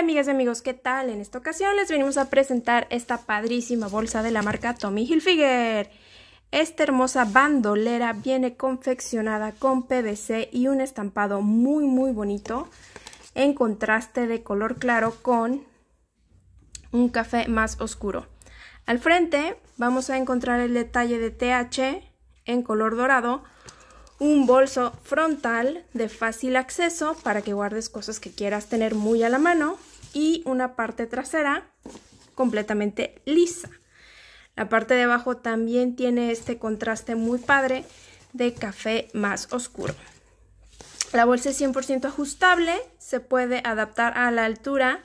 amigas y amigos, ¿qué tal? En esta ocasión les venimos a presentar esta padrísima bolsa de la marca Tommy Hilfiger. Esta hermosa bandolera viene confeccionada con PVC y un estampado muy muy bonito en contraste de color claro con un café más oscuro. Al frente vamos a encontrar el detalle de TH en color dorado, un bolso frontal de fácil acceso para que guardes cosas que quieras tener muy a la mano, y una parte trasera completamente lisa. La parte de abajo también tiene este contraste muy padre de café más oscuro. La bolsa es 100% ajustable, se puede adaptar a la altura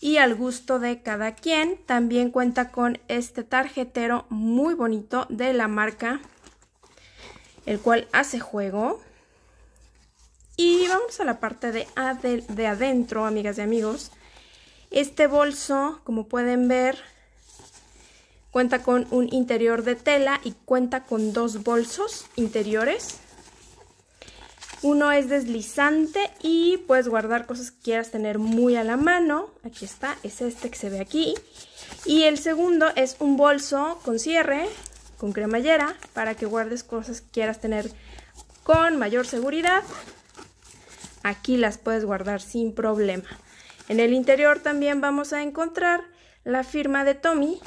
y al gusto de cada quien. También cuenta con este tarjetero muy bonito de la marca, el cual hace juego. Y vamos a la parte de, de adentro, amigas y amigos. Este bolso, como pueden ver, cuenta con un interior de tela y cuenta con dos bolsos interiores. Uno es deslizante y puedes guardar cosas que quieras tener muy a la mano. Aquí está, es este que se ve aquí. Y el segundo es un bolso con cierre, con cremallera, para que guardes cosas que quieras tener con mayor seguridad. Aquí las puedes guardar sin problema. En el interior también vamos a encontrar la firma de Tommy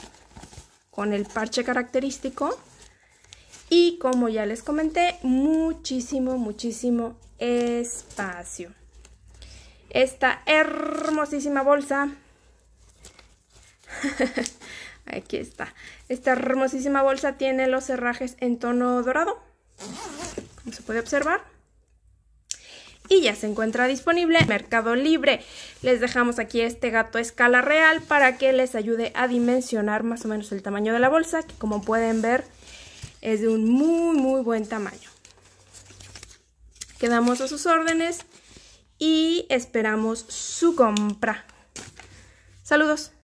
con el parche característico. Y como ya les comenté, muchísimo, muchísimo espacio. Esta hermosísima bolsa. Aquí está. Esta hermosísima bolsa tiene los cerrajes en tono dorado. Como se puede observar y ya se encuentra disponible en Mercado Libre. Les dejamos aquí este gato a escala real para que les ayude a dimensionar más o menos el tamaño de la bolsa, que como pueden ver es de un muy muy buen tamaño. Quedamos a sus órdenes y esperamos su compra. Saludos.